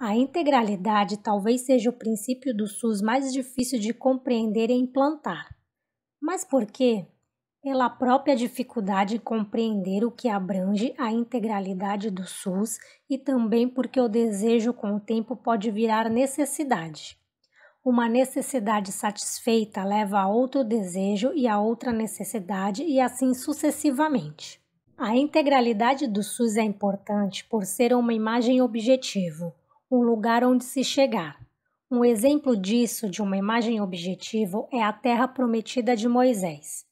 A integralidade talvez seja o princípio do SUS mais difícil de compreender e implantar. Mas por quê? Pela própria dificuldade em compreender o que abrange a integralidade do SUS e também porque o desejo com o tempo pode virar necessidade. Uma necessidade satisfeita leva a outro desejo e a outra necessidade, e assim sucessivamente. A integralidade do SUS é importante por ser uma imagem objetivo um lugar onde se chegar. Um exemplo disso, de uma imagem objetivo, é a Terra Prometida de Moisés.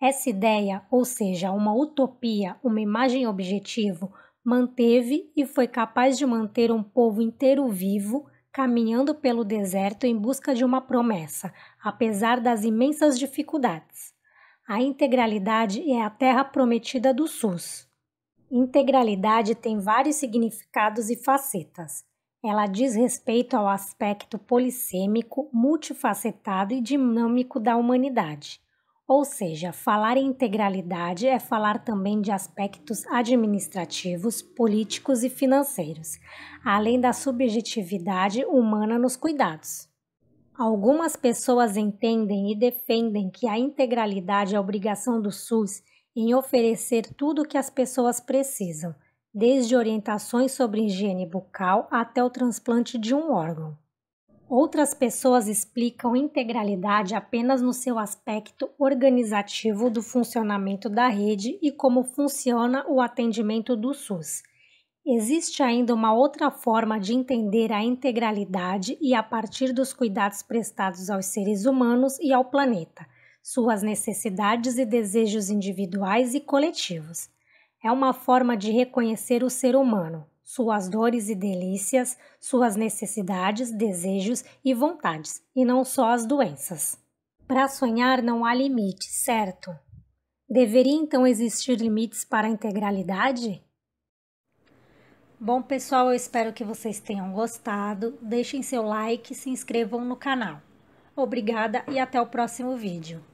Essa ideia, ou seja, uma utopia, uma imagem objetivo, manteve e foi capaz de manter um povo inteiro vivo, caminhando pelo deserto em busca de uma promessa, apesar das imensas dificuldades. A integralidade é a terra prometida do SUS. Integralidade tem vários significados e facetas. Ela diz respeito ao aspecto polissêmico, multifacetado e dinâmico da humanidade. Ou seja, falar em integralidade é falar também de aspectos administrativos, políticos e financeiros, além da subjetividade humana nos cuidados. Algumas pessoas entendem e defendem que a integralidade é a obrigação do SUS em oferecer tudo o que as pessoas precisam, desde orientações sobre higiene bucal até o transplante de um órgão. Outras pessoas explicam integralidade apenas no seu aspecto organizativo do funcionamento da rede e como funciona o atendimento do SUS. Existe ainda uma outra forma de entender a integralidade e a partir dos cuidados prestados aos seres humanos e ao planeta, suas necessidades e desejos individuais e coletivos é uma forma de reconhecer o ser humano, suas dores e delícias, suas necessidades, desejos e vontades, e não só as doenças. Para sonhar não há limite, certo? Deveria então existir limites para a integralidade? Bom, pessoal, eu espero que vocês tenham gostado. Deixem seu like e se inscrevam no canal. Obrigada e até o próximo vídeo.